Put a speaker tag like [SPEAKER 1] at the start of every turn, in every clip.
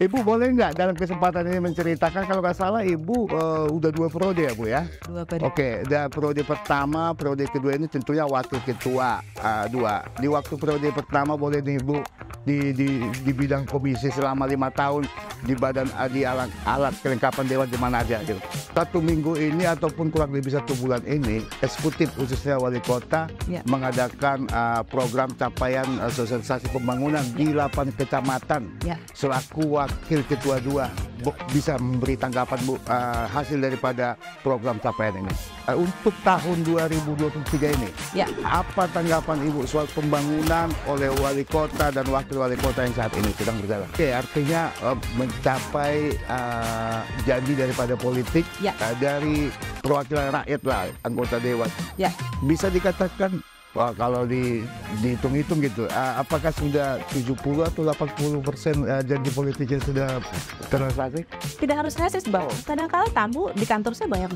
[SPEAKER 1] Ibu boleh nggak dalam kesempatan ini menceritakan kalau nggak salah Ibu uh, udah dua periode ya Bu ya? Dua periode. Oke, okay, dan periode pertama, periode kedua ini tentunya waktu ketua uh, dua. Di waktu periode pertama boleh nih Ibu di, di, di bidang komisi selama lima tahun di badan eh, di alat, alat kelengkapan dewan di mana aja gitu. Satu minggu ini ataupun kurang lebih satu bulan ini eksekutif khususnya wali kota ya. mengadakan uh, program capaian uh, sosialisasi pembangunan ya. di 8 kecamatan ya. selaku wakil ketua dua bisa memberi tanggapan Bu uh, hasil daripada program capaian ini. Uh, untuk tahun 2023 ini, ya. apa tanggapan Ibu soal pembangunan oleh wali kota dan wakil wali kota yang saat ini sedang berjalan? Oke, okay, artinya uh, mencapai uh, janji daripada politik ya. uh, dari perwakilan rakyat lah, anggota dewan. Ya. Bisa dikatakan Wah, kalau di, dihitung-hitung gitu, apakah sudah 70 atau 80 persen janji politiknya sudah terrealisasi?
[SPEAKER 2] Tidak harus reses, Bang. Oh. Kadang-kala tamu di kantor saya banyak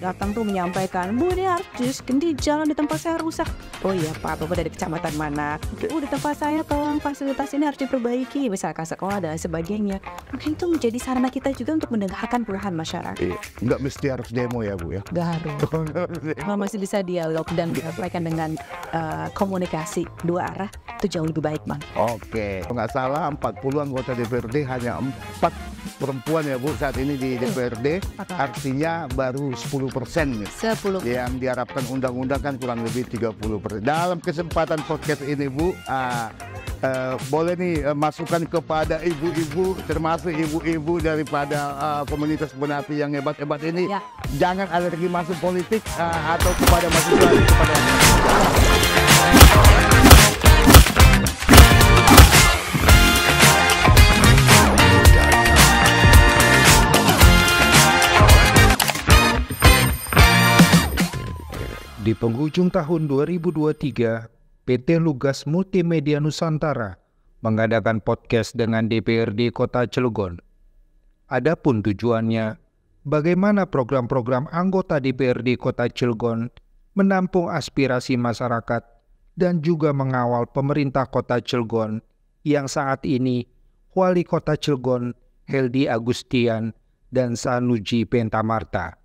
[SPEAKER 2] datang tuh menyampaikan, Bu, ini harus diuskin di jalan di tempat saya rusak. Oh iya, Pak, Bapak dari kecamatan mana? Bu, oh, di tempat saya tolong fasilitas ini harus diperbaiki, misalkan sekolah dan sebagainya. Maka itu menjadi sarana kita juga untuk mendengarkan puluhan masyarakat.
[SPEAKER 1] Iya. Nggak mesti harus demo ya, Bu ya? Nggak
[SPEAKER 2] harus. masih bisa dialog dan menyampaikan dengan uh, komunikasi dua arah itu jauh lebih baik, Bang.
[SPEAKER 1] Oke, okay. nggak salah 40 anggota DPRD hanya 4 perempuan ya Bu saat ini di DPRD iya. artinya baru 10 persen ya, yang diharapkan undang-undang kan kurang lebih 30 persen dalam kesempatan podcast ini Bu uh, uh, boleh nih uh, eh, masukan kepada ibu-ibu termasuk ibu-ibu daripada uh, komunitas Bonati yang hebat-hebat ini ya. jangan alergi masuk politik uh, atau kepada mahasiswa kepada
[SPEAKER 3] Di penghujung tahun 2023, PT Lugas Multimedia Nusantara mengadakan podcast dengan DPRD Kota Cilegon. Adapun tujuannya, bagaimana program-program anggota DPRD Kota Cilegon menampung aspirasi masyarakat dan juga mengawal pemerintah Kota Cilegon yang saat ini Wali Kota Cilegon Heldi Agustian dan Sanuji Pentamarta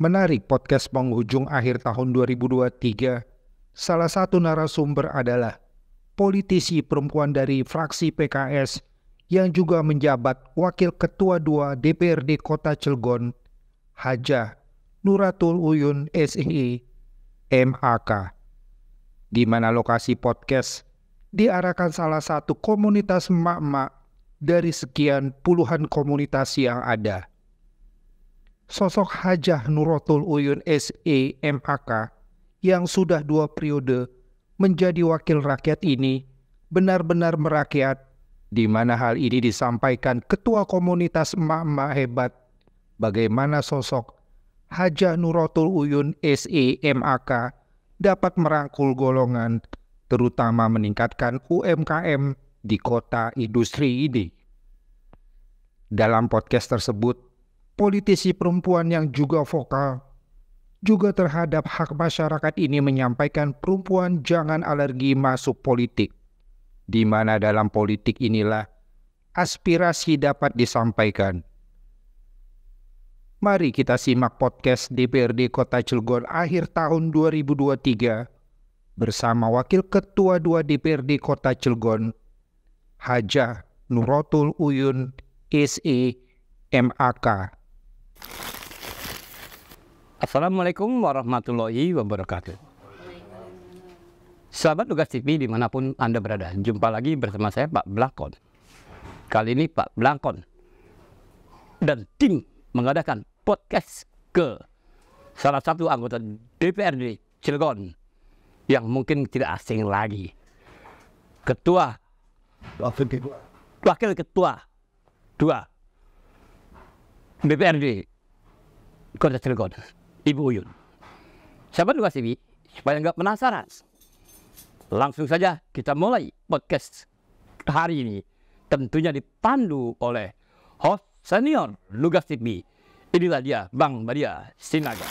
[SPEAKER 3] menarik podcast penghujung akhir tahun 2023, salah satu narasumber adalah politisi perempuan dari fraksi PKS yang juga menjabat Wakil Ketua 2 DPRD Kota Cilegon, Haja Nuratul Uyun SEI MHK. Di mana lokasi podcast diarahkan salah satu komunitas emak-emak dari sekian puluhan komunitas yang ada. Sosok Hajah Nurotul Uyun SE MAK yang sudah dua periode menjadi wakil rakyat ini benar-benar merakyat di mana hal ini disampaikan ketua komunitas emak-emak hebat bagaimana sosok Hajah Nurotul Uyun SE MAK dapat merangkul golongan terutama meningkatkan UMKM di kota industri ini. Dalam podcast tersebut, politisi perempuan yang juga vokal juga terhadap hak masyarakat ini menyampaikan perempuan jangan alergi masuk politik, di mana dalam politik inilah aspirasi dapat disampaikan. Mari kita simak podcast DPRD Kota Cilegon akhir tahun 2023 bersama Wakil Ketua 2 DPRD Kota Cilegon, Haja Nurotul Uyun, SE, MAK.
[SPEAKER 4] Assalamualaikum warahmatullahi wabarakatuh. Sahabat Tugas TV dimanapun Anda berada, jumpa lagi bersama saya Pak Blakon. Kali ini Pak Blakon dan tim mengadakan podcast ke salah satu anggota DPRD Cilegon yang mungkin tidak asing lagi. Ketua Wakil Ketua dua DPRD Kota Cilegon, Ibu Uyun. Sahabat Luas TV, supaya nggak penasaran, langsung saja kita mulai podcast hari ini. Tentunya dipandu oleh host senior Lugas TV. Inilah dia, Bang Maria Sinaga.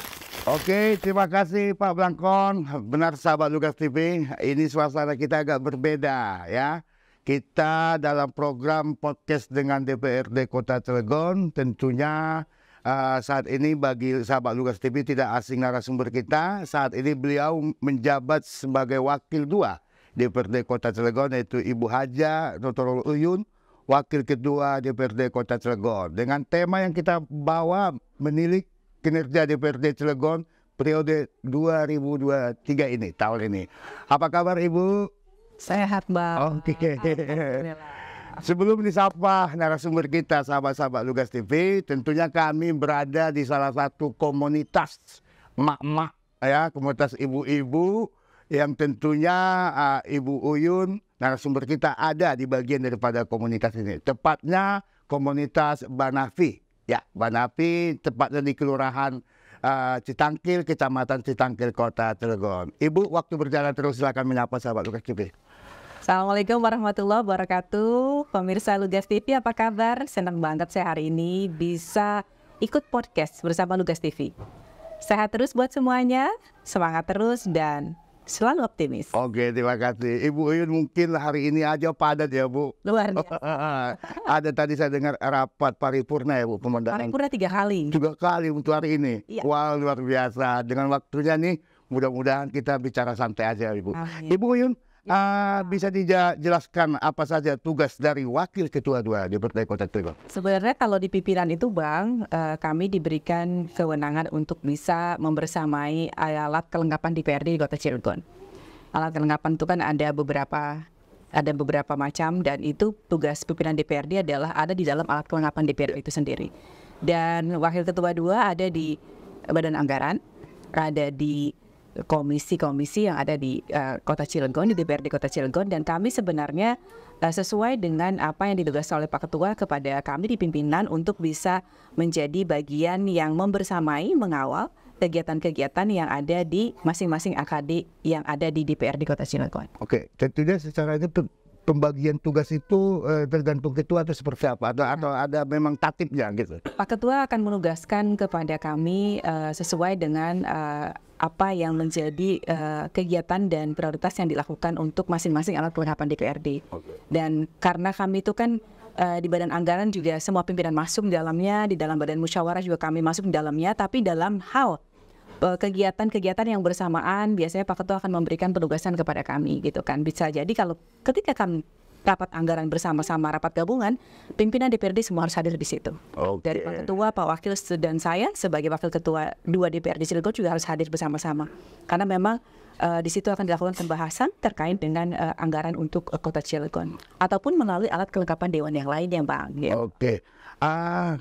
[SPEAKER 1] Oke, terima kasih Pak Blangkon. Benar sahabat Lugas TV, ini suasana kita agak berbeda ya. Kita dalam program podcast dengan DPRD Kota Cilegon tentunya uh, saat ini bagi sahabat Lukas TV tidak asing narasumber kita. Saat ini beliau menjabat sebagai wakil dua DPRD Kota Cilegon yaitu Ibu Haja Dr. Uyun, wakil kedua DPRD Kota Cilegon. Dengan tema yang kita bawa menilik kinerja DPRD Cilegon periode 2023 ini, tahun ini. Apa kabar Ibu? Sehat, Bang. Oke. Okay. Sebelum disapa narasumber kita, sahabat-sahabat Lugas TV, tentunya kami berada di salah satu komunitas mak-mak, ya, komunitas ibu-ibu yang tentunya uh, Ibu Uyun, narasumber kita ada di bagian daripada komunitas ini. Tepatnya komunitas Banafi. Ya, Banafi tepatnya di Kelurahan uh, Citangkil, Kecamatan Citangkil, Kota Telegon. Ibu, waktu berjalan terus silakan menyapa sahabat Lugas TV.
[SPEAKER 2] Assalamualaikum warahmatullahi wabarakatuh. Pemirsa Lugas TV apa kabar? Senang banget saya hari ini bisa ikut podcast bersama Lugas TV. Sehat terus buat semuanya, semangat terus dan selalu
[SPEAKER 1] optimis. Oke, terima kasih. Ibu Uyun mungkin hari ini aja padat ya, Bu. Luar biasa. Ada tadi saya dengar rapat paripurna ya, Bu, pemandangan. Paripurna tiga kali. Tiga kali untuk hari ini. Ya. Wah, luar biasa. Dengan waktunya nih, mudah-mudahan kita bicara santai aja, Ibu. Amin. Ibu Uyun, Uh, bisa dijelaskan apa saja tugas dari wakil ketua dua DPRD Kota Tribun?
[SPEAKER 2] Sebenarnya kalau di pimpinan itu Bang, uh, kami diberikan kewenangan untuk bisa membersamai alat kelengkapan DPRD di Kota Cirebon. Alat kelengkapan itu kan ada beberapa ada beberapa macam dan itu tugas pimpinan DPRD adalah ada di dalam alat kelengkapan DPRD itu sendiri. Dan wakil ketua dua ada di badan anggaran, ada di komisi-komisi yang ada di uh, Kota Cilegon, di DPRD Kota Cilegon, dan kami sebenarnya uh, sesuai dengan apa yang ditugaskan oleh Pak Ketua kepada kami di pimpinan untuk bisa menjadi bagian yang membersamai, mengawal kegiatan-kegiatan yang ada di masing-masing AKD yang ada di DPRD Kota Cilegon.
[SPEAKER 1] Oke, tentunya secara itu pembagian tugas itu eh, tergantung ketua atau seperti apa atau, atau nah. ada memang tatipnya gitu. Pak
[SPEAKER 2] Ketua akan menugaskan kepada kami eh, sesuai dengan eh, apa yang menjadi uh, kegiatan dan prioritas yang dilakukan untuk masing-masing alat kelengkapan DPRD. Okay. Dan karena kami itu kan uh, di badan anggaran juga semua pimpinan masuk di dalamnya, di dalam badan musyawarah juga kami masuk di dalamnya, tapi dalam hal eh, kegiatan-kegiatan yang bersamaan biasanya Pak Ketua akan memberikan penugasan kepada kami gitu kan bisa jadi kalau ketika kami rapat anggaran bersama-sama rapat gabungan, pimpinan DPRD semua harus hadir di situ. Okay. Dari Pak Ketua, Pak Wakil, dan saya sebagai Wakil Ketua dua DPRD Cilegon juga harus hadir bersama-sama. Karena memang uh, di situ akan dilakukan pembahasan terkait dengan uh, anggaran untuk uh, Kota Cilegon ataupun melalui alat kelengkapan dewan yang lainnya, Bang. Gitu.
[SPEAKER 1] Ya. Oke. Okay. Uh,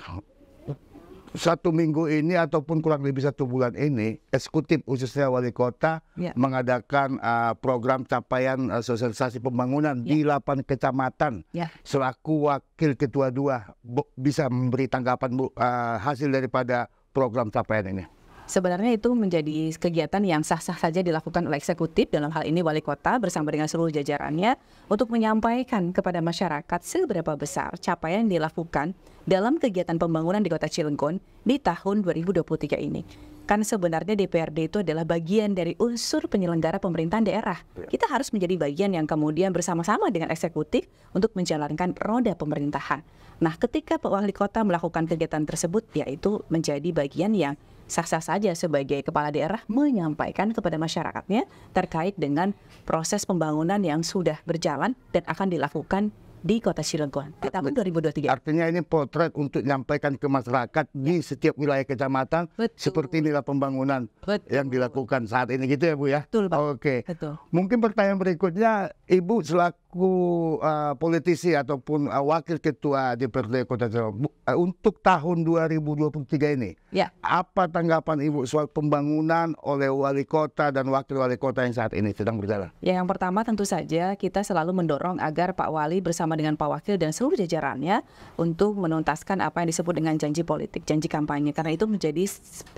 [SPEAKER 1] satu minggu ini ataupun kurang lebih satu bulan ini, eksekutif khususnya wali kota ya. mengadakan uh, program capaian uh, sosialisasi pembangunan ya. di delapan kecamatan. Ya. Selaku wakil ketua dua bisa memberi tanggapan uh, hasil daripada program capaian ini.
[SPEAKER 2] Sebenarnya itu menjadi kegiatan yang sah-sah saja dilakukan oleh eksekutif dalam hal ini wali kota bersama dengan seluruh jajarannya untuk menyampaikan kepada masyarakat seberapa besar capaian yang dilakukan dalam kegiatan pembangunan di kota Cilegon di tahun 2023 ini. Kan sebenarnya DPRD itu adalah bagian dari unsur penyelenggara pemerintahan daerah. Iya. Kita harus menjadi bagian yang kemudian bersama-sama dengan eksekutif untuk menjalankan roda pemerintahan. Nah, ketika Wali Kota melakukan kegiatan tersebut, yaitu menjadi bagian yang sah-sah saja sebagai kepala daerah menyampaikan kepada masyarakatnya terkait dengan proses pembangunan yang sudah berjalan dan akan dilakukan di kota Cirebon. di tahun
[SPEAKER 1] 2023. Artinya ini potret untuk menyampaikan ke masyarakat ya. di setiap wilayah kecamatan Betul. seperti inilah pembangunan Betul. yang dilakukan saat ini gitu ya Bu ya. Betul Pak. Oke. Betul. Mungkin pertanyaan berikutnya Ibu selaku selaku uh, eh, politisi ataupun uh, wakil ketua DPRD Kota Cirebon uh, untuk tahun 2023 ini. Ya. Apa tanggapan Ibu soal pembangunan oleh wali kota dan wakil wali kota yang saat ini sedang
[SPEAKER 5] berjalan?
[SPEAKER 2] Ya, yang pertama tentu saja kita selalu mendorong agar Pak Wali bersama dengan Pak Wakil dan seluruh jajarannya untuk menuntaskan apa yang disebut dengan janji politik, janji kampanye karena itu menjadi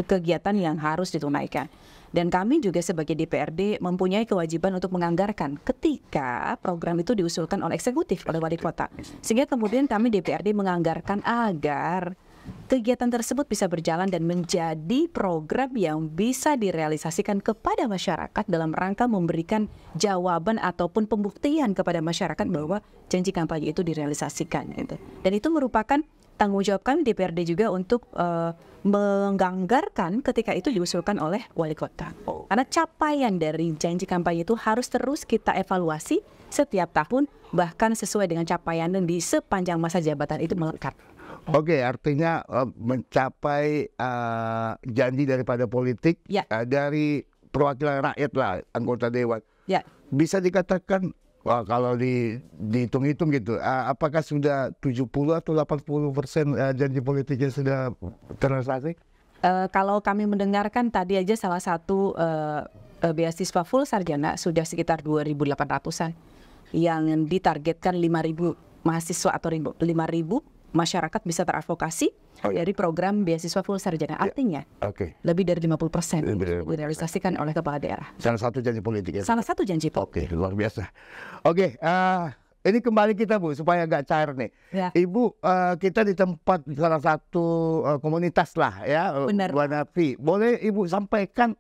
[SPEAKER 2] kegiatan yang harus ditunaikan. Dan kami juga sebagai DPRD mempunyai kewajiban untuk menganggarkan ketika program itu diusulkan oleh eksekutif, oleh wali kota. Sehingga kemudian kami DPRD menganggarkan agar kegiatan tersebut bisa berjalan dan menjadi program yang bisa direalisasikan kepada masyarakat dalam rangka memberikan jawaban ataupun pembuktian kepada masyarakat bahwa janji kampanye itu direalisasikan. Gitu. Dan itu merupakan tanggung jawab kami DPRD juga untuk eh, menganggarkan ketika itu diusulkan oleh wali kota. Oh. Karena capaian dari janji kampanye itu harus terus kita evaluasi setiap tahun, bahkan sesuai dengan capaian dan di sepanjang masa jabatan itu melekat.
[SPEAKER 1] Oke, artinya eh, mencapai uh, janji daripada politik ya. uh, dari perwakilan rakyat lah, anggota dewan. Ya. Bisa dikatakan Wah, kalau di dihitung-hitung gitu, apakah sudah 70 atau 80 persen janji politiknya sudah terrealisasi?
[SPEAKER 2] Uh, kalau kami mendengarkan tadi aja salah satu uh, beasiswa full sarjana sudah sekitar 2.800-an yang ditargetkan 5.000 mahasiswa atau 5.000 masyarakat bisa teradvokasi oh, iya. dari program beasiswa full sarjana. Iya. Artinya ya. okay. lebih dari 50 persen direalisasikan oleh kepala daerah.
[SPEAKER 1] Salah satu janji politik ya. Salah satu janji politik. Oke, okay, luar biasa. Oke, okay, uh, eh, ini kembali kita Bu supaya nggak cair nih. Ya. Ibu uh, kita di tempat salah satu uh, komunitas lah ya, Benar. Buanapi. Boleh Ibu sampaikan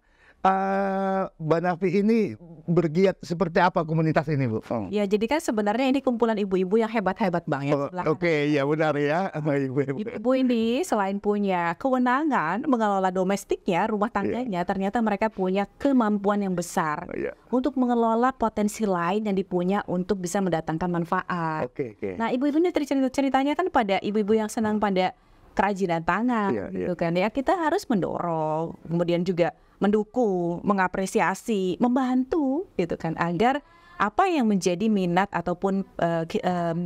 [SPEAKER 1] uh, Mbak Nafi ini bergiat seperti apa komunitas ini Bu? Oh.
[SPEAKER 2] Ya jadi kan sebenarnya ini kumpulan ibu-ibu yang hebat-hebat Bang ya. Oh,
[SPEAKER 1] Oke okay, ya benar ya ibu-ibu. Ibu
[SPEAKER 2] ini selain punya kewenangan mengelola domestiknya, rumah iya. tangganya, yeah. ternyata mereka punya kemampuan yang besar oh, yeah. untuk mengelola potensi lain yang dipunya untuk bisa mendatangkan manfaat. Oke. Okay, okay. Nah ibu-ibu ini cerita ceritanya kan pada ibu-ibu yang senang pada kerajinan tangan, yeah, iya. gitu yeah. kan ya kita harus mendorong, kemudian juga mendukung, mengapresiasi, membantu gitu kan agar apa yang menjadi minat ataupun uh, um,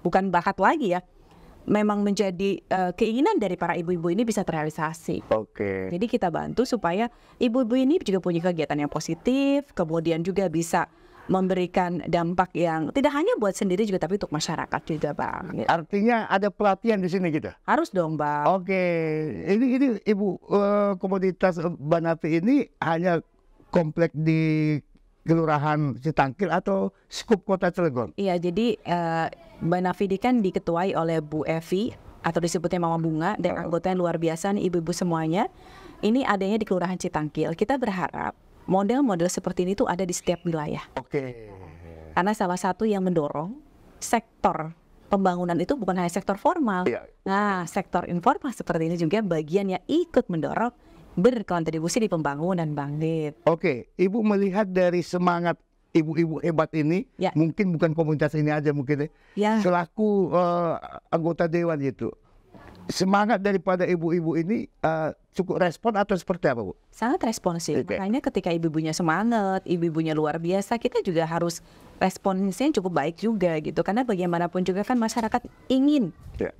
[SPEAKER 2] bukan bakat lagi ya memang menjadi uh, keinginan dari para ibu-ibu ini bisa terrealisasi.
[SPEAKER 3] Oke. Okay. Jadi
[SPEAKER 2] kita bantu supaya ibu-ibu ini juga punya kegiatan yang positif, kemudian juga bisa memberikan dampak yang tidak hanya buat sendiri juga tapi untuk masyarakat juga bang. Artinya ada pelatihan di sini gitu. Harus dong bang. Oke, ini
[SPEAKER 1] ini ibu uh, komoditas banafi ini hanya komplek di Kelurahan Citangkil atau Skup Kota Cilegon.
[SPEAKER 2] Iya, jadi uh, Banafi ini kan diketuai oleh Bu Evi atau disebutnya Mama Bunga dan oh. anggota yang luar biasa nih ibu-ibu semuanya. Ini adanya di Kelurahan Citangkil. Kita berharap model-model seperti ini tuh ada di setiap wilayah. Oke. Okay. Karena salah satu yang mendorong sektor pembangunan itu bukan hanya sektor formal. Iya. Nah, sektor informal seperti ini juga bagian yang ikut mendorong berkontribusi di pembangunan bangkit. Oke, okay. Ibu melihat dari semangat
[SPEAKER 1] ibu-ibu hebat ini, ya. mungkin bukan komunitas ini aja mungkin ya. ya. Selaku uh, anggota dewan itu semangat daripada ibu-ibu ini uh,
[SPEAKER 2] cukup respon atau seperti apa Bu? Sangat responsif. Okay. Makanya ketika ibu-ibunya semangat, ibu-ibunya luar biasa, kita juga harus responsnya cukup baik juga gitu. Karena bagaimanapun juga kan masyarakat ingin yeah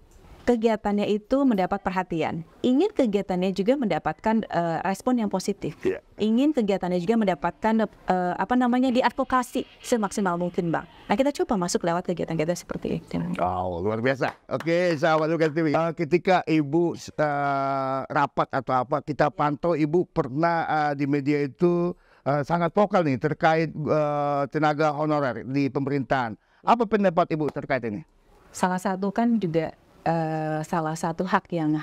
[SPEAKER 2] kegiatannya itu mendapat perhatian. Ingin kegiatannya juga mendapatkan uh, respon yang positif. Yeah. Ingin kegiatannya juga mendapatkan uh, apa namanya diadvokasi semaksimal mungkin, Bang. Nah, kita coba masuk lewat kegiatan-kegiatan seperti ini. Oh,
[SPEAKER 1] luar biasa. Oke, okay, sahabat Lukas TV. Uh, eh, ketika Ibu uh, rapat atau apa, kita iya. pantau Ibu pernah uh, di media itu uh, sangat vokal nih terkait uh, tenaga honorer di pemerintahan. Apa pendapat Ibu terkait ini?
[SPEAKER 2] Salah satu kan juga Eh, salah satu hak yang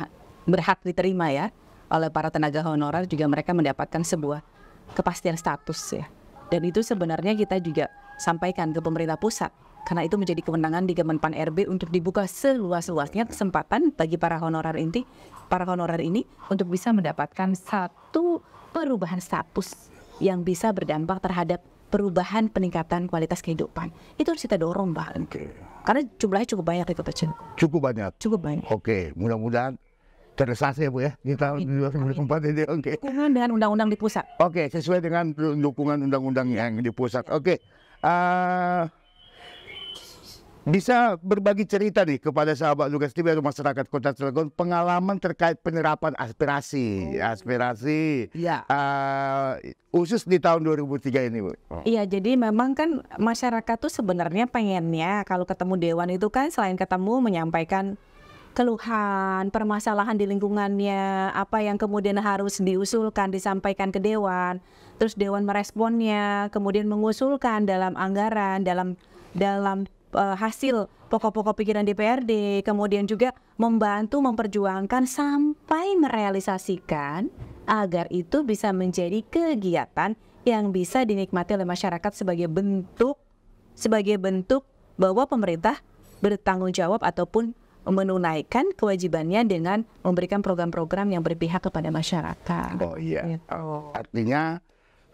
[SPEAKER 2] berhak diterima ya oleh para tenaga honorer juga mereka mendapatkan sebuah kepastian status ya. Dan itu sebenarnya kita juga sampaikan ke pemerintah pusat karena itu menjadi kewenangan di Kemenpan RB untuk dibuka seluas-luasnya kesempatan bagi para honorer inti, para honorer ini untuk bisa mendapatkan satu perubahan status yang bisa berdampak terhadap perubahan peningkatan kualitas kehidupan. Itu harus kita dorong Pak. Okay. Karena jumlahnya cukup banyak itu Pak
[SPEAKER 1] Cukup banyak? Cukup banyak. Oke, mudah-mudahan terrealisasi ya Bu ya di tahun 2024 iya. ini. Oke. Okay. Dukungan dengan undang-undang di pusat. Oke, sesuai dengan dukungan undang-undang yang di pusat. Oke. Okay. Uh, eh, bisa berbagi cerita nih kepada sahabat Lukas TV atau masyarakat Kota Cilegon pengalaman terkait penerapan aspirasi, oh. aspirasi ya. uh, khusus di tahun 2003 ini, Bu. Oh. Iya,
[SPEAKER 2] oh. jadi memang kan masyarakat tuh sebenarnya pengennya kalau ketemu dewan itu kan selain ketemu menyampaikan keluhan, permasalahan di lingkungannya, apa yang kemudian harus diusulkan, disampaikan ke dewan, terus dewan meresponnya, kemudian mengusulkan dalam anggaran, dalam dalam uh, hasil pokok-pokok pikiran DPRD, kemudian juga membantu memperjuangkan sampai merealisasikan agar itu bisa menjadi kegiatan yang bisa dinikmati oleh masyarakat sebagai bentuk sebagai bentuk bahwa pemerintah bertanggung jawab ataupun menunaikan kewajibannya dengan memberikan program-program yang berpihak kepada masyarakat. Oh iya.
[SPEAKER 1] Oh. Artinya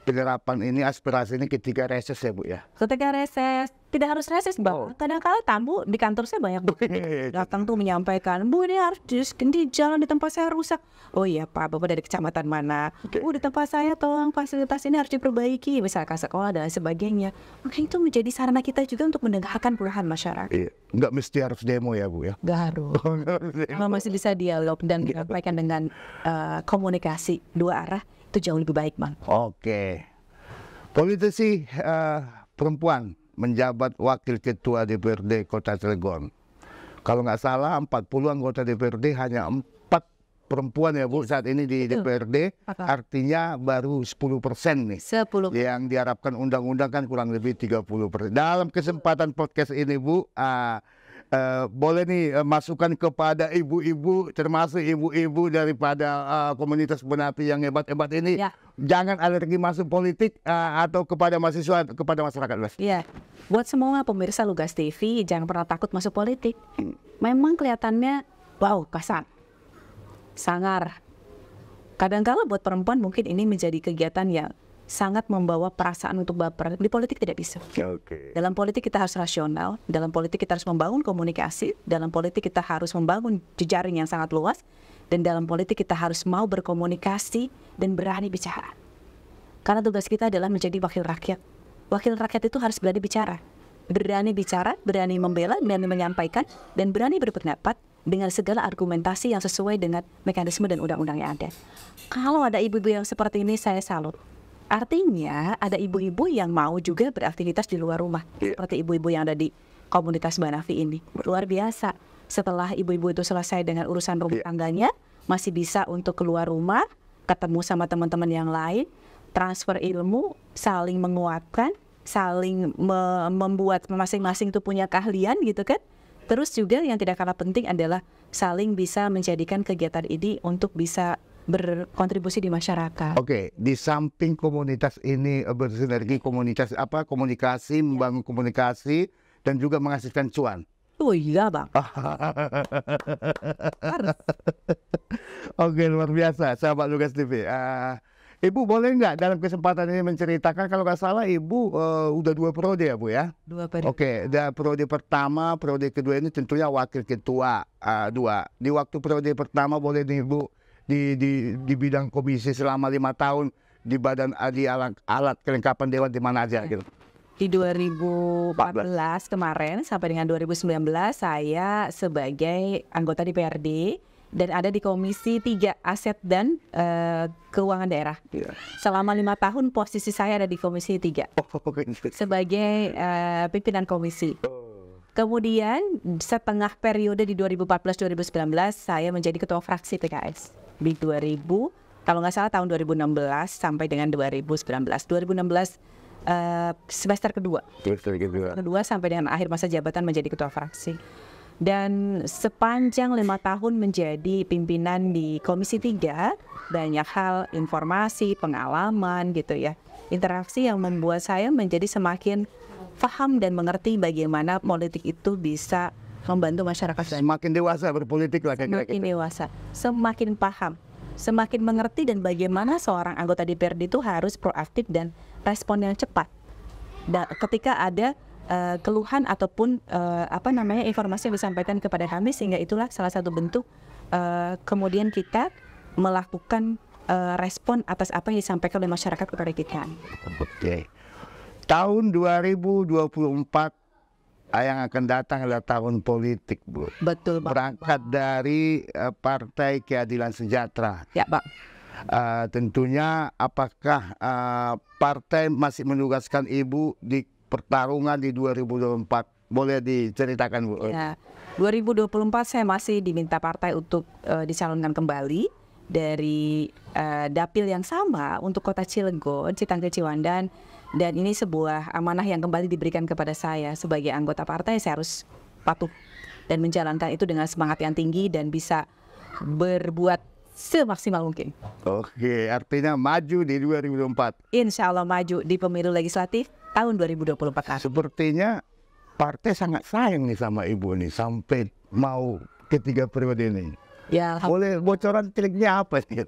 [SPEAKER 1] penerapan ini aspirasi ini ketika reses ya Bu ya.
[SPEAKER 2] Ketika reses tidak harus reses mbak. Oh. Kadang-kadang tamu di kantor saya banyak oh, iya, iya, iya. datang tuh menyampaikan, bu ini harus di, di jalan di tempat saya rusak. Oh iya pak, bapak dari kecamatan mana? Okay. Bu di tempat saya tolong fasilitas ini harus diperbaiki, misalkan sekolah dan sebagainya. Maka itu menjadi sarana kita juga untuk mendengarkan puluhan masyarakat.
[SPEAKER 1] Iya. Nggak mesti harus demo ya bu ya?
[SPEAKER 2] Nggak harus. Oh, Kalau masih bisa dialog dan menyampaikan dengan uh, komunikasi dua arah itu jauh lebih baik bang.
[SPEAKER 1] Oke. Okay. Politisi uh, perempuan menjabat Wakil Ketua DPRD Kota Cilegon. Kalau nggak salah 40 anggota DPRD hanya empat perempuan ya Bu iya. saat ini di Betul. DPRD. Apa? Artinya baru 10 persen nih. 10. Yang diharapkan undang-undang kan kurang lebih 30 persen. Dalam kesempatan podcast ini Bu, uh, uh, boleh nih uh, eh, masukan kepada ibu-ibu termasuk ibu-ibu daripada uh, komunitas penapi yang hebat-hebat ini ya. jangan alergi masuk politik uh, atau kepada mahasiswa kepada masyarakat luas
[SPEAKER 2] Iya. Buat semua pemirsa Lugas TV jangan pernah takut masuk politik. Hmm. Memang kelihatannya wow kasar. Sangar. Kadangkala buat perempuan mungkin ini menjadi kegiatan yang sangat membawa perasaan untuk baper. Di politik tidak bisa. Okay. Dalam politik kita harus rasional, dalam politik kita harus membangun komunikasi, dalam politik kita harus membangun jejaring yang sangat luas, dan dalam politik kita harus mau berkomunikasi dan berani bicara. Karena tugas kita adalah menjadi wakil rakyat. Wakil rakyat itu harus berani bicara. Berani bicara, berani membela, berani menyampaikan, dan berani berpendapat dengan segala argumentasi yang sesuai dengan mekanisme dan undang-undang yang ada. Kalau ada ibu-ibu yang seperti ini, saya salut. Artinya ada ibu-ibu yang mau juga beraktivitas di luar rumah, yeah. seperti ibu-ibu yang ada di komunitas Banafi ini. Luar biasa. Setelah ibu-ibu itu selesai dengan urusan rumah yeah. tangganya, masih bisa untuk keluar rumah, ketemu sama teman-teman yang lain, transfer ilmu, saling menguatkan, saling me membuat masing-masing itu punya keahlian gitu kan. Terus juga yang tidak kalah penting adalah saling bisa menjadikan kegiatan ini untuk bisa berkontribusi di masyarakat.
[SPEAKER 1] Oke, okay. di samping komunitas ini eh, bersinergi komunitas apa komunikasi iya. membangun komunikasi dan juga menghasilkan cuan.
[SPEAKER 2] Oh iya bang.
[SPEAKER 1] Oke luar biasa sahabat Lukas TV. Uh, eh, Ibu boleh nggak dalam kesempatan ini menceritakan kalau nggak salah Ibu uh, udah dua periode ya Bu ya? Dua periode. Oke, okay, dan periode pertama, periode kedua ini tentunya wakil ketua uh, dua. Di waktu periode pertama boleh nih Ibu di, di, di bidang komisi selama lima tahun di badan di alat, alat kelengkapan dewan di mana aja gitu.
[SPEAKER 2] Di 2014 iya. kemarin sampai dengan 2019 saya sebagai anggota DPRD dan ada di Komisi 3 Aset dan uh, Keuangan Daerah. Iya. Selama lima tahun posisi saya ada di Komisi 3 sebagai uh, pimpinan komisi. Oh. Kemudian setengah periode di 2014-2019 saya menjadi ketua fraksi PKS di 2000 kalau nggak salah tahun 2016 sampai dengan 2019 2016 Uh, semester kedua. Semester kedua. Kedua sampai dengan akhir masa jabatan menjadi ketua fraksi. Dan sepanjang lima tahun menjadi pimpinan di Komisi 3, banyak hal informasi, pengalaman gitu ya. Interaksi yang membuat saya menjadi semakin paham dan mengerti bagaimana politik itu bisa membantu masyarakat banyak. Semakin dewasa berpolitik lah kayak Semakin dewasa, semakin paham, semakin mengerti dan bagaimana seorang anggota DPRD itu harus proaktif dan respon yang cepat. Dan ketika ada uh, keluhan ataupun uh, apa namanya informasi yang disampaikan kepada kami sehingga itulah salah satu bentuk uh, kemudian kita melakukan uh, respon atas apa yang disampaikan oleh masyarakat kepada kita.
[SPEAKER 3] Oke.
[SPEAKER 1] Tahun 2024 Ah, yang akan datang adalah tahun politik, Bu. Betul, Pak. Berangkat dari uh, Partai Keadilan Sejahtera. Ya, Pak. Uh, ah, tentunya apakah uh, partai masih menugaskan Ibu di pertarungan di 2024? Boleh diceritakan, Bu? Ya.
[SPEAKER 2] 2024 saya masih diminta partai untuk uh, dicalonkan kembali dari uh, dapil yang sama untuk Kota Cilegon, Citangkil Ciwandan dan ini sebuah amanah yang kembali diberikan kepada saya sebagai anggota partai saya harus patuh dan menjalankan itu dengan semangat yang tinggi dan bisa berbuat semaksimal mungkin.
[SPEAKER 1] Oke, artinya maju di 2024.
[SPEAKER 2] Insya Allah maju di pemilu legislatif
[SPEAKER 1] tahun 2024. Sepertinya partai sangat sayang nih sama ibu nih sampai mau ketiga periode ini.
[SPEAKER 2] Ya, boleh
[SPEAKER 1] bocoran triknya apa sih?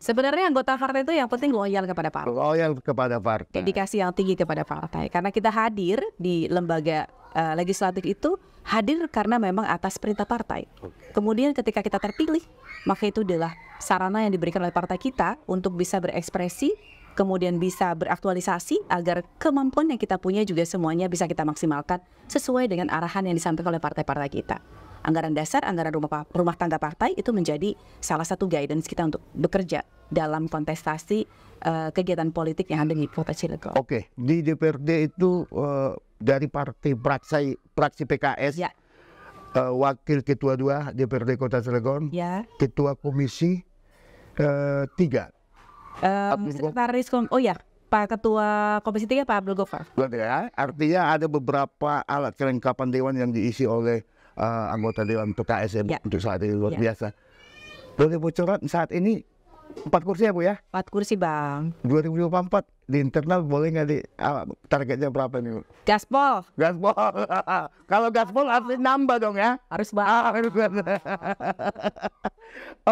[SPEAKER 2] Sebenarnya anggota partai itu yang penting loyal kepada partai.
[SPEAKER 1] Loyal kepada partai.
[SPEAKER 2] Dedikasi yang tinggi kepada partai. Karena kita hadir di lembaga uh, legislatif itu hadir karena memang atas perintah partai. Okay. Kemudian ketika kita terpilih, maka itu adalah sarana yang diberikan oleh partai kita untuk bisa berekspresi, kemudian bisa beraktualisasi agar kemampuan yang kita punya juga semuanya bisa kita maksimalkan sesuai dengan arahan yang disampaikan oleh partai-partai kita anggaran dasar, anggaran rumah, rumah tangga partai itu menjadi salah satu guidance kita untuk bekerja dalam kontestasi uh, kegiatan politik yang ada di Kota Cilegon.
[SPEAKER 1] Oke, di DPRD itu uh, dari partai praksi praksi PKS. Ya. Uh, wakil ketua dua DPRD Kota Cilegon, ya. ketua komisi uh, tiga.
[SPEAKER 2] Um, sekretaris oh ya, Pak Ketua Komisi 3 Pak Abdul Gofar.
[SPEAKER 1] Ya, artinya ada beberapa alat kelengkapan dewan yang diisi oleh uh, anggota dewan PKS ya. untuk saat ini luar ya. biasa. 2000 coret saat ini empat
[SPEAKER 2] kursi ya bu ya? Empat kursi bang.
[SPEAKER 1] 2024 di internal boleh nggak di uh, targetnya berapa nih bu?
[SPEAKER 2] Gaspol. Gaspol. Kalau gaspol harus nambah dong ya? Harus
[SPEAKER 1] bang. Ah, Oke,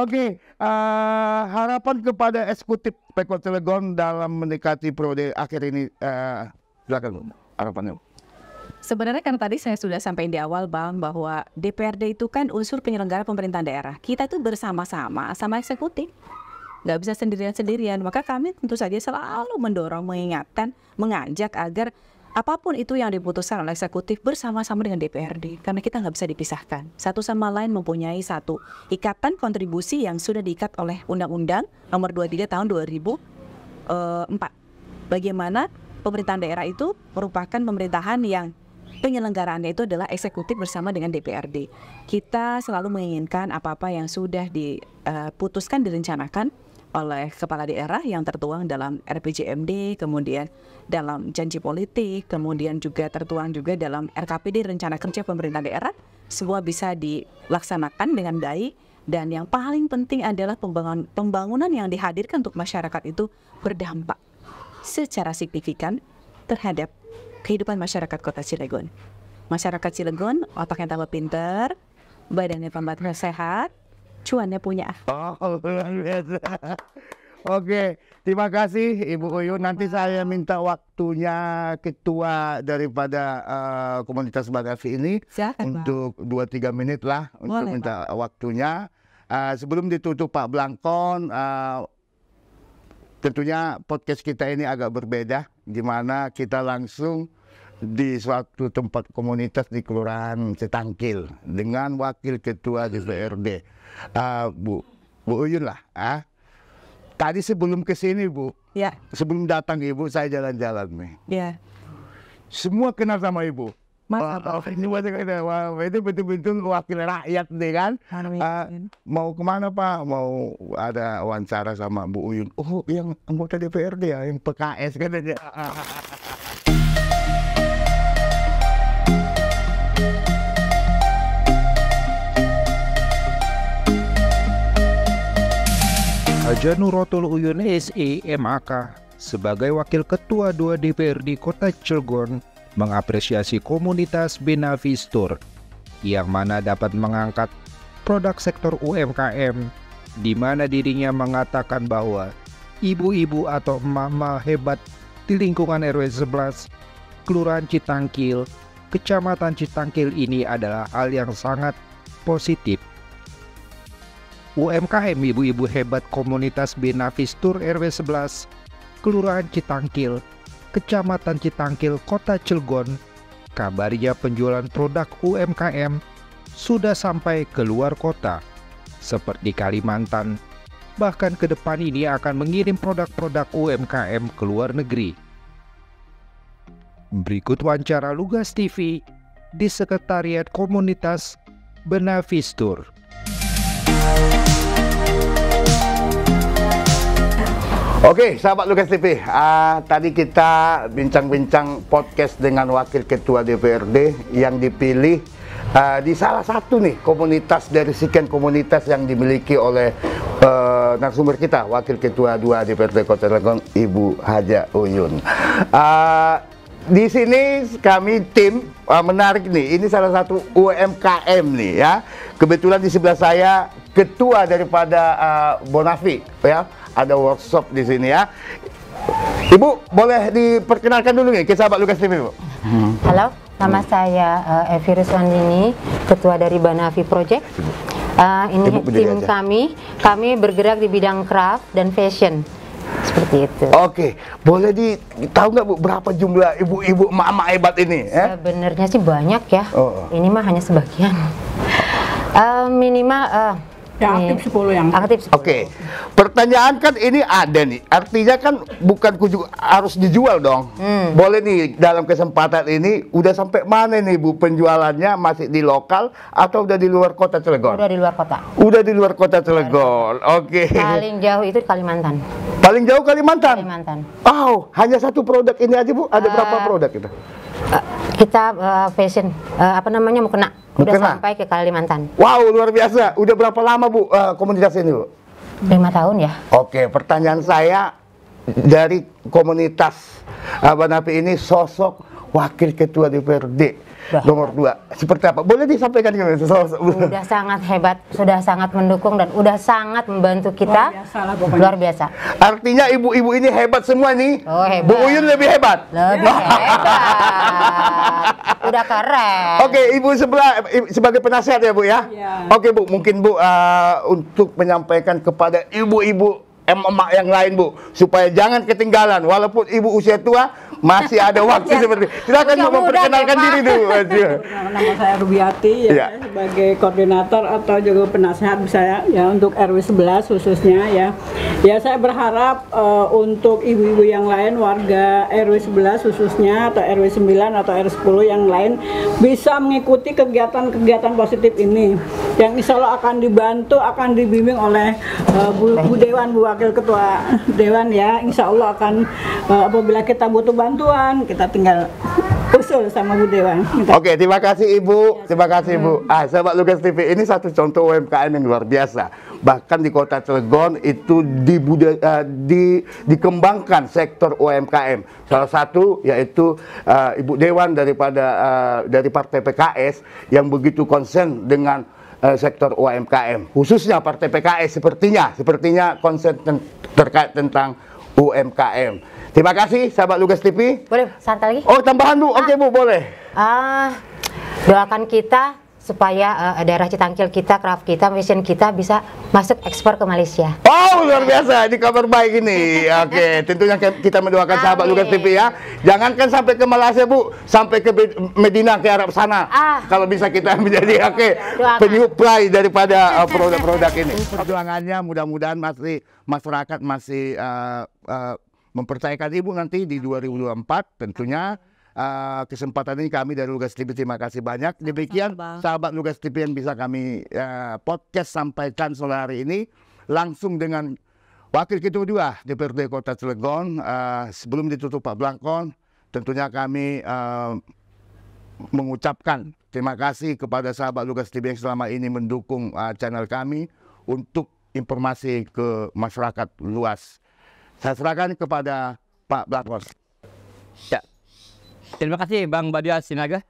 [SPEAKER 1] okay, uh, eh, harapan kepada eksekutif Pekot Telegon dalam mendekati periode akhir ini, uh, silakan bu. Harapannya bu.
[SPEAKER 2] Sebenarnya karena tadi saya sudah sampaikan di awal Bang bahwa DPRD itu kan unsur penyelenggara pemerintahan daerah. Kita itu bersama-sama sama eksekutif. Nggak bisa sendirian-sendirian. Maka kami tentu saja selalu mendorong, mengingatkan, mengajak agar apapun itu yang diputuskan oleh eksekutif bersama-sama dengan DPRD karena kita nggak bisa dipisahkan satu sama lain mempunyai satu ikatan kontribusi yang sudah diikat oleh Undang-Undang Nomor 23 Tahun 2004 eh, bagaimana pemerintahan daerah itu merupakan pemerintahan yang penyelenggaraannya itu adalah eksekutif bersama dengan DPRD. Kita selalu menginginkan apa-apa yang sudah diputuskan eh, direncanakan oleh kepala daerah yang tertuang dalam RPJMD, kemudian dalam janji politik, kemudian juga tertuang juga dalam RKPD rencana kerja pemerintah daerah, semua bisa dilaksanakan dengan baik dan yang paling penting adalah pembangun pembangunan yang dihadirkan untuk masyarakat itu berdampak secara signifikan terhadap kehidupan masyarakat kota Cilegon. Masyarakat Cilegon otaknya tambah pinter, badannya tambah sehat, cuannya punya.
[SPEAKER 1] Oh, luar biasa. Oke, terima kasih Ibu Uyu. Nanti saya minta waktunya ketua daripada uh, komunitas Bagafi ini Siapa? untuk dua tiga menit lah Boleh, untuk minta Pak. waktunya. Uh, sebelum ditutup Pak Blangkon, uh, Tentunya podcast kita ini agak berbeda, di mana kita langsung di suatu tempat komunitas di Kelurahan Setangkil dengan Wakil Ketua DPRD, uh, ah, Bu Bu Uyun lah. Ah. Tadi sebelum kesini Bu, ya. sebelum datang Ibu saya jalan-jalan nih. Ya. Semua kenal sama Ibu. Masa oh, ini buat wow, itu betul-betul wakil rakyat deh kan. Uh, mau kemana Pak? Mau ada wawancara sama Bu Uyun. Oh, yang anggota DPRD ya, yang PKS kan aja. Ya?
[SPEAKER 3] Haja Nurotul Uyun SE MAK sebagai wakil ketua 2 DPRD Kota Cilegon mengapresiasi komunitas Benavistur yang mana dapat mengangkat produk sektor UMKM di mana dirinya mengatakan bahwa ibu-ibu atau mama hebat di lingkungan RW 11 Kelurahan Citangkil, Kecamatan Citangkil ini adalah hal yang sangat positif. UMKM ibu-ibu hebat komunitas Benavistur RW 11 Kelurahan Citangkil Kecamatan Citangkil, Kota Cilegon, kabarnya penjualan produk UMKM sudah sampai ke luar kota, seperti Kalimantan. Bahkan ke depan ini akan mengirim produk-produk UMKM ke luar negeri. Berikut wawancara Lugas TV di Sekretariat Komunitas Benavistur.
[SPEAKER 1] Oke, sahabat Lukas TV, uh, ah, tadi kita bincang-bincang podcast dengan Wakil Ketua DPRD yang dipilih uh, di salah satu nih komunitas dari sekian komunitas yang dimiliki oleh uh, narasumber kita, Wakil Ketua dua DPRD Kota Cilegon, Ibu Haja Uyun. Uh, di sini kami tim uh, menarik nih. Ini salah satu UMKM nih ya. Kebetulan di sebelah saya ketua daripada uh, Bonafi ya ada workshop di sini ya. Ibu, boleh diperkenalkan dulu nih, kisah Pak Lukas TV,
[SPEAKER 5] Bu. Hmm. Halo, nama hmm. saya uh, Evi Ruswandini, Ketua dari Banavi Project. Uh, ini tim aja. kami, kami bergerak di bidang craft dan fashion
[SPEAKER 1] seperti itu. Oke, boleh di tahu nggak bu berapa jumlah ibu-ibu
[SPEAKER 5] mama hebat ini? Eh? Sebenarnya sih banyak ya. oh. oh. Ini mah hanya sebagian. Uh, minimal uh, Ya, aktif 10 yang aktif. Oke. Okay. Pertanyaan kan
[SPEAKER 1] ini ada nih. Artinya kan bukan kuju, harus dijual dong. Hmm. Boleh nih dalam kesempatan ini udah sampai mana nih Bu penjualannya masih di lokal atau udah di luar kota Cilegon? Udah di luar kota. Udah di luar kota Cilegon. Oke. Okay. Paling
[SPEAKER 5] jauh itu Kalimantan. Paling jauh Kalimantan. Kalimantan.
[SPEAKER 1] Oh, hanya satu produk ini aja Bu. Ada uh, berapa produk itu?
[SPEAKER 5] Eh, kita uh, fashion uh, apa namanya mukena udah mukena. sampai ke Kalimantan.
[SPEAKER 1] Wow, luar biasa. Udah berapa lama Bu uh, komunitas ini, Bu?
[SPEAKER 5] Lima tahun ya.
[SPEAKER 1] Oke, pertanyaan saya dari komunitas Abanapi ini sosok wakil ketua DPRD nomor dua seperti apa boleh disampaikan ke sudah
[SPEAKER 5] sangat hebat sudah sangat mendukung dan sudah sangat membantu kita luar biasa, lah, luar biasa. artinya ibu-ibu ini hebat semua nih oh, hebat. Bu Uyun
[SPEAKER 1] lebih hebat lebih hebat udah keren oke ibu sebelah sebagai penasihat ya bu ya yeah. oke bu mungkin bu uh, untuk menyampaikan kepada ibu-ibu emak emak yang lain Bu supaya jangan ketinggalan walaupun ibu usia tua masih ada waktu ya. seperti silakan Ibu memperkenalkan diri dulu
[SPEAKER 2] nama saya Rubiati ya, ya. sebagai koordinator atau juga penasehat saya ya untuk RW 11 khususnya ya ya saya berharap uh, untuk ibu-ibu yang lain warga RW 11 khususnya atau RW 9 atau RW 10 yang lain bisa mengikuti kegiatan-kegiatan positif ini yang insya Allah akan dibantu akan dibimbing oleh uh, Bu, Bu Dewan Bu wakil ketua dewan ya insya Allah akan uh, apabila kita butuh bantuan kita tinggal usul sama Bu Dewan.
[SPEAKER 1] Oke, terima kasih Ibu. Iya. Terima kasih Ibu. Hmm. Ah, sahabat Lukas TV ini satu contoh UMKM yang luar biasa. Bahkan di Kota Cilegon itu dibuda, uh, eh, di, dikembangkan sektor UMKM. Salah satu yaitu uh, Ibu Dewan daripada uh, dari Partai PKS yang begitu konsen dengan eh, sektor UMKM khususnya Partai PKS sepertinya sepertinya konsen ten terkait tentang UMKM. Terima kasih sahabat Lugas TV. Boleh santai lagi? Oh tambahan Bu. Ah. Oke Bu boleh.
[SPEAKER 5] Ah doakan kita supaya uh, daerah Citangkil kita, craft kita, mission kita bisa masuk ekspor ke Malaysia.
[SPEAKER 1] Wow, luar biasa, ini kabar baik ini. Oke, okay. tentunya kita mendoakan Amin. sahabat Lugas TV ya. Jangankan sampai ke Malaysia bu, sampai ke Medina ke Arab sana. Ah. Kalau bisa kita menjadi iya, oke iya, okay, penyuplai daripada eh, produk-produk uh, ini. Perjuangannya mudah-mudahan masih masyarakat masih uh, uh, mempercayakan ibu nanti di 2024 tentunya. Amin Eh, kesempatan ini kami dari Lugas TV terima kasih banyak. Demikian sahabat Lugas TV yang bisa kami uh, podcast sampaikan sore hari ini langsung dengan Wakil Ketua 2 DPRD Kota Cilegon uh, sebelum ditutup Pak Blangkon tentunya kami uh, mengucapkan terima kasih kepada sahabat Lugas TV yang selama ini mendukung uh, channel kami untuk informasi ke masyarakat luas.
[SPEAKER 4] Saya serahkan kepada Pak Blangkon. Ya. Terima kasih Bang Badia Sinaga.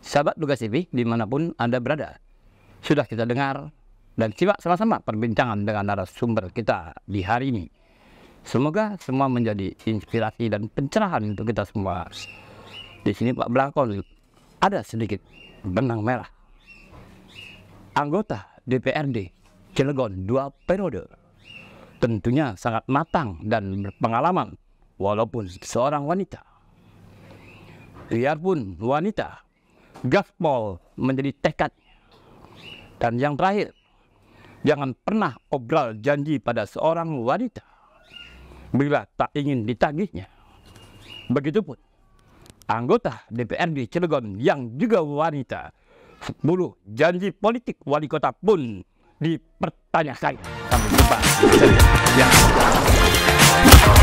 [SPEAKER 4] Sahabat Lugas TV dimanapun Anda berada. Sudah kita dengar dan simak sama-sama perbincangan dengan narasumber kita di hari ini. Semoga semua menjadi inspirasi dan pencerahan untuk kita semua. Di sini Pak Blakon ada sedikit benang merah. Anggota DPRD Cilegon dua periode tentunya sangat matang dan berpengalaman walaupun seorang wanita biarpun wanita, gaspol menjadi tekad. Dan yang terakhir, jangan pernah obral janji pada seorang wanita bila tak ingin ditagihnya. Begitupun anggota DPRD Cilegon yang juga wanita, 10 janji politik wali kota pun dipertanyakan. Sampai jumpa.